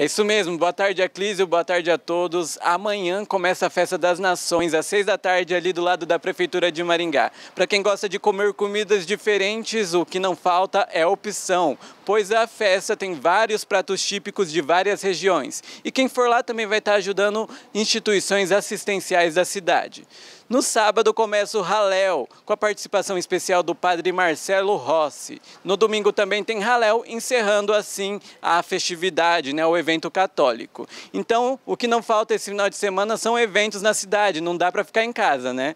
É isso mesmo. Boa tarde, Aclísio. Boa tarde a todos. Amanhã começa a Festa das Nações, às seis da tarde, ali do lado da Prefeitura de Maringá. Para quem gosta de comer comidas diferentes, o que não falta é opção, pois a festa tem vários pratos típicos de várias regiões. E quem for lá também vai estar ajudando instituições assistenciais da cidade. No sábado começa o Raléu, com a participação especial do padre Marcelo Rossi. No domingo também tem Raléu, encerrando assim a festividade, né, o evento evento católico. Então, o que não falta esse final de semana são eventos na cidade, não dá para ficar em casa, né?